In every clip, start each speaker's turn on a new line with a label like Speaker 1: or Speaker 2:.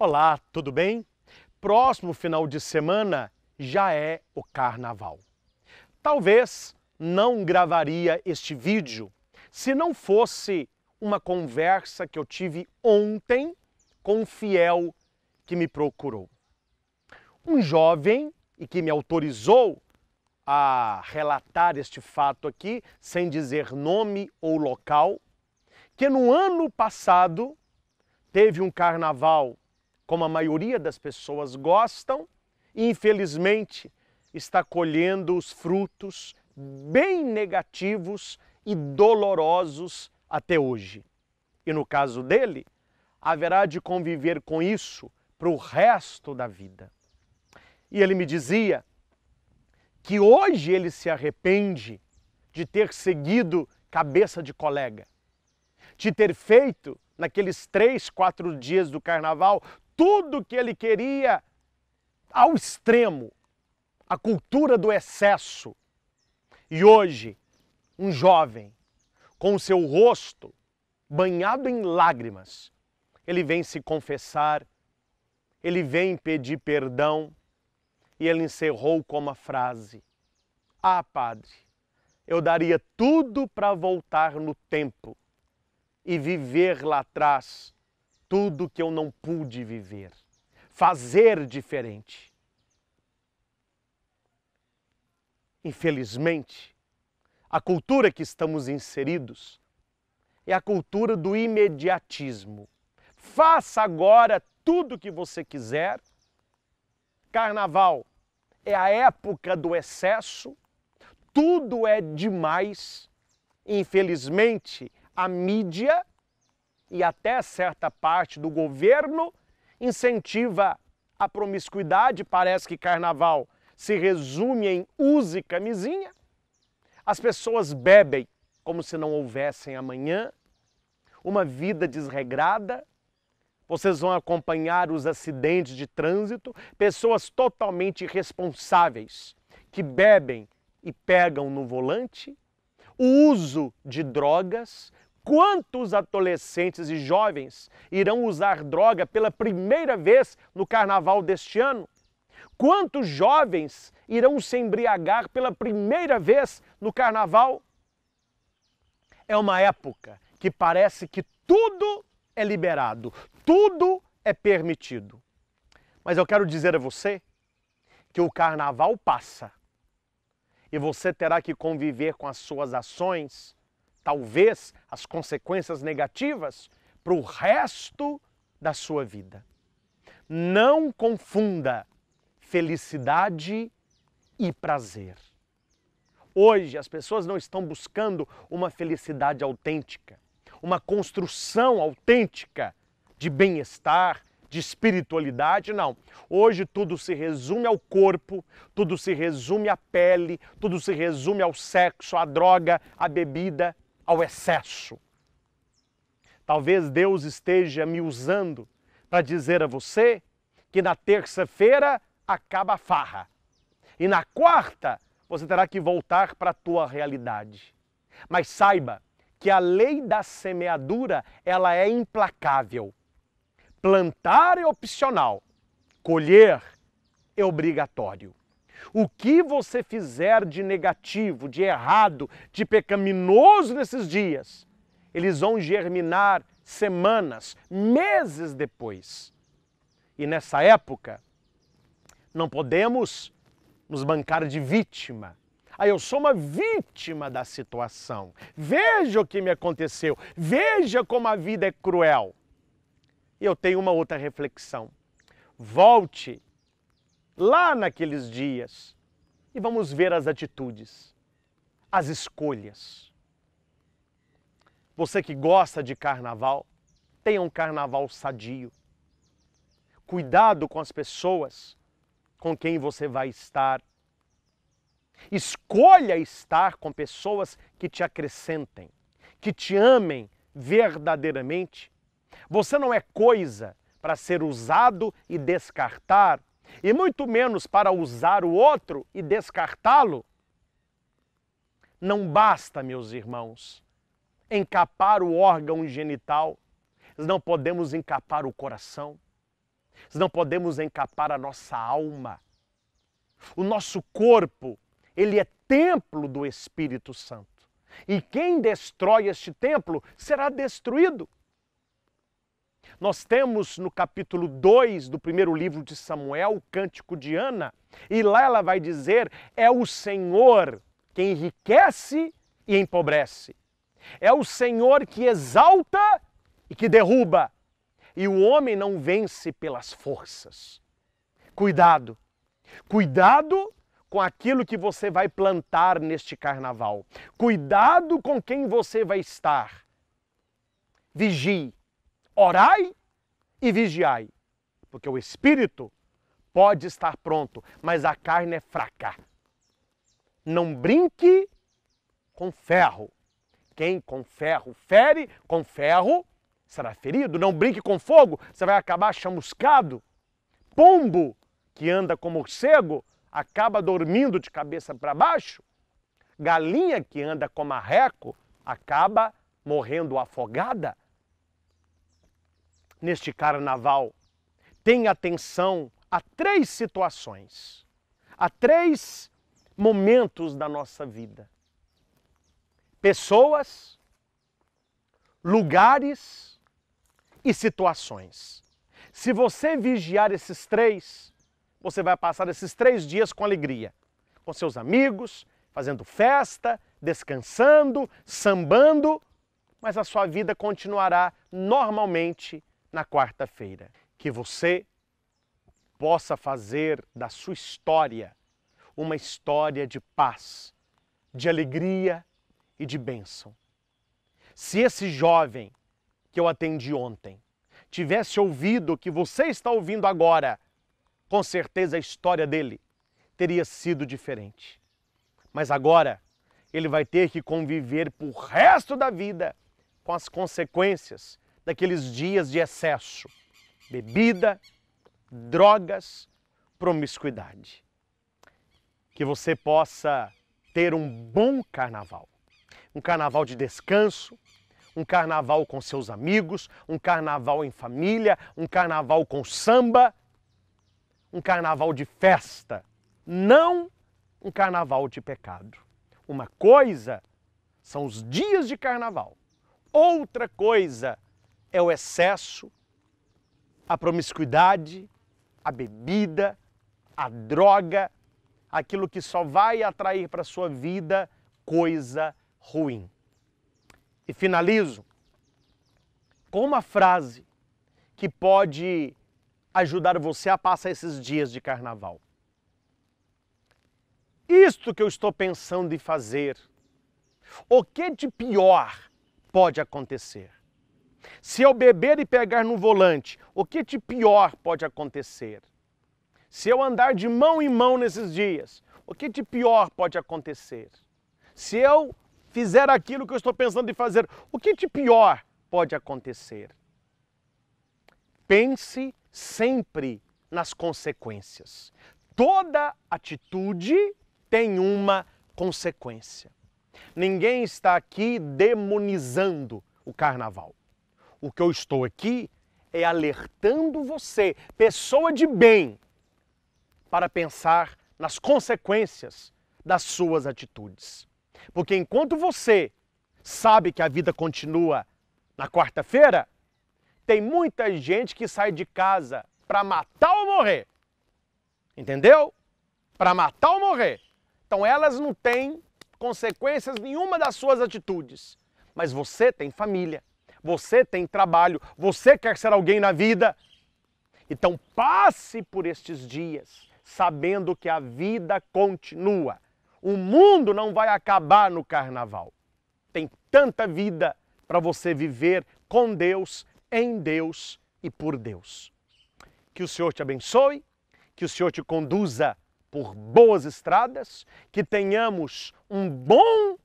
Speaker 1: Olá, tudo bem? Próximo final de semana já é o carnaval. Talvez não gravaria este vídeo se não fosse uma conversa que eu tive ontem com um fiel que me procurou. Um jovem e que me autorizou a relatar este fato aqui, sem dizer nome ou local, que no ano passado teve um carnaval como a maioria das pessoas gostam, e infelizmente está colhendo os frutos bem negativos e dolorosos até hoje. E no caso dele, haverá de conviver com isso para o resto da vida. E ele me dizia que hoje ele se arrepende de ter seguido cabeça de colega, de ter feito naqueles três, quatro dias do carnaval tudo que ele queria ao extremo, a cultura do excesso. E hoje, um jovem com o seu rosto banhado em lágrimas, ele vem se confessar, ele vem pedir perdão e ele encerrou com uma frase: Ah, Padre, eu daria tudo para voltar no tempo e viver lá atrás tudo que eu não pude viver, fazer diferente. Infelizmente, a cultura que estamos inseridos é a cultura do imediatismo. Faça agora tudo o que você quiser. Carnaval é a época do excesso, tudo é demais. Infelizmente, a mídia e até certa parte do governo incentiva a promiscuidade, parece que carnaval se resume em use camisinha. As pessoas bebem como se não houvessem amanhã, uma vida desregrada. Vocês vão acompanhar os acidentes de trânsito, pessoas totalmente irresponsáveis que bebem e pegam no volante, o uso de drogas, Quantos adolescentes e jovens irão usar droga pela primeira vez no carnaval deste ano? Quantos jovens irão se embriagar pela primeira vez no carnaval? É uma época que parece que tudo é liberado, tudo é permitido. Mas eu quero dizer a você que o carnaval passa e você terá que conviver com as suas ações, talvez as consequências negativas, para o resto da sua vida. Não confunda felicidade e prazer. Hoje as pessoas não estão buscando uma felicidade autêntica, uma construção autêntica de bem-estar, de espiritualidade, não. Hoje tudo se resume ao corpo, tudo se resume à pele, tudo se resume ao sexo, à droga, à bebida, ao excesso. Talvez Deus esteja me usando para dizer a você que na terça-feira acaba a farra e na quarta você terá que voltar para a tua realidade. Mas saiba que a lei da semeadura, ela é implacável. Plantar é opcional, colher é obrigatório. O que você fizer de negativo, de errado, de pecaminoso nesses dias, eles vão germinar semanas, meses depois. E nessa época, não podemos nos bancar de vítima. Ah, eu sou uma vítima da situação. Veja o que me aconteceu. Veja como a vida é cruel. E eu tenho uma outra reflexão. Volte lá naqueles dias. E vamos ver as atitudes, as escolhas. Você que gosta de carnaval, tenha um carnaval sadio. Cuidado com as pessoas com quem você vai estar. Escolha estar com pessoas que te acrescentem, que te amem verdadeiramente. Você não é coisa para ser usado e descartar e muito menos para usar o outro e descartá-lo. Não basta, meus irmãos, encapar o órgão genital, não podemos encapar o coração, não podemos encapar a nossa alma. O nosso corpo, ele é templo do Espírito Santo. E quem destrói este templo será destruído. Nós temos no capítulo 2 do primeiro livro de Samuel o cântico de Ana, e lá ela vai dizer: é o Senhor que enriquece e empobrece. É o Senhor que exalta e que derruba. E o homem não vence pelas forças. Cuidado. Cuidado com aquilo que você vai plantar neste carnaval. Cuidado com quem você vai estar. Vigie Orai e vigiai, porque o espírito pode estar pronto, mas a carne é fraca. Não brinque com ferro. Quem com ferro fere, com ferro será ferido. Não brinque com fogo, você vai acabar chamuscado. Pombo que anda como morcego acaba dormindo de cabeça para baixo. Galinha que anda como marreco acaba morrendo afogada neste carnaval. Tenha atenção a três situações, a três momentos da nossa vida: pessoas, lugares e situações. Se você vigiar esses três, você vai passar esses três dias com alegria, com seus amigos, fazendo festa, descansando, sambando, mas a sua vida continuará normalmente na quarta-feira. Que você possa fazer da sua história uma história de paz, de alegria e de bênção. Se esse jovem que eu atendi ontem tivesse ouvido o que você está ouvindo agora, com certeza a história dele teria sido diferente. Mas agora ele vai ter que conviver por resto da vida com as consequências daqueles dias de excesso: bebida, drogas, promiscuidade. Que você possa ter um bom carnaval. Um carnaval de descanso, um carnaval com seus amigos, um carnaval em família, um carnaval com samba, um carnaval de festa, não um carnaval de pecado. Uma coisa são os dias de carnaval, outra coisa é o excesso, a promiscuidade, a bebida, a droga, aquilo que só vai atrair para a sua vida coisa ruim. E finalizo com uma frase que pode ajudar você a passar esses dias de carnaval. Isto que eu estou pensando em fazer, o que de pior pode acontecer? Se eu beber e pegar no volante, o que de pior pode acontecer? Se eu andar de mão em mão nesses dias, o que de pior pode acontecer? Se eu fizer aquilo que eu estou pensando em fazer, o que de pior pode acontecer? Pense sempre nas consequências. Toda atitude tem uma consequência. Ninguém está aqui demonizando o carnaval. O que eu estou aqui é alertando você, pessoa de bem, para pensar nas consequências das suas atitudes. Porque enquanto você sabe que a vida continua na quarta-feira, tem muita gente que sai de casa para matar ou morrer. Entendeu? Para matar ou morrer. Então elas não têm consequências nenhuma das suas atitudes. Mas você tem família, você tem trabalho, você quer ser alguém na vida. Então passe por estes dias sabendo que a vida continua. O mundo não vai acabar no carnaval. Tem tanta vida para você viver com Deus, em Deus e por Deus. Que o Senhor te abençoe, que o Senhor te conduza por boas estradas, que tenhamos um bom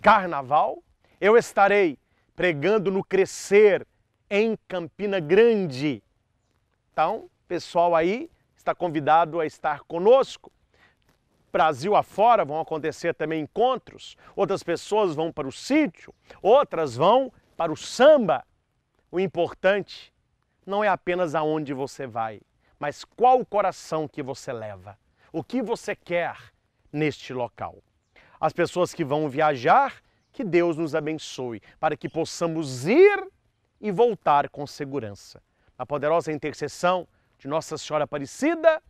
Speaker 1: carnaval. Eu estarei pregando no Crescer, em Campina Grande. Então, pessoal aí está convidado a estar conosco. Brasil afora vão acontecer também encontros, outras pessoas vão para o sítio, outras vão para o samba. O importante não é apenas aonde você vai, mas qual o coração que você leva, o que você quer neste local. As pessoas que vão viajar que Deus nos abençoe para que possamos ir e voltar com segurança. A poderosa intercessão de Nossa Senhora Aparecida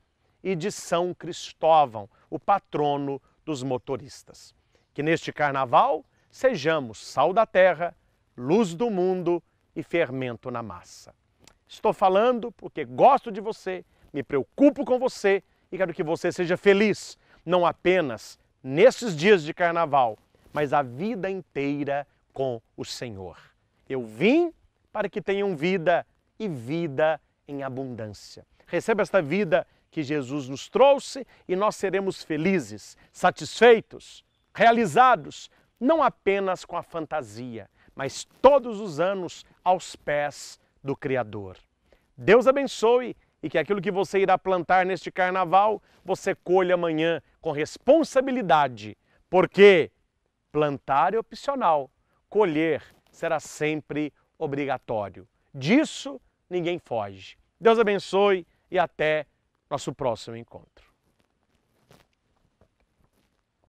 Speaker 1: e de São Cristóvão, o patrono dos motoristas. Que neste carnaval sejamos sal da terra, luz do mundo e fermento na massa. Estou falando porque gosto de você, me preocupo com você e quero que você seja feliz, não apenas nesses dias de carnaval, mas a vida inteira com o Senhor. Eu vim para que tenham vida e vida em abundância. Receba esta vida que Jesus nos trouxe e nós seremos felizes, satisfeitos, realizados, não apenas com a fantasia, mas todos os anos aos pés do Criador. Deus abençoe e que aquilo que você irá plantar neste carnaval você colha amanhã com responsabilidade, porque Plantar é opcional, colher será sempre obrigatório. Disso ninguém foge. Deus abençoe e até nosso próximo encontro.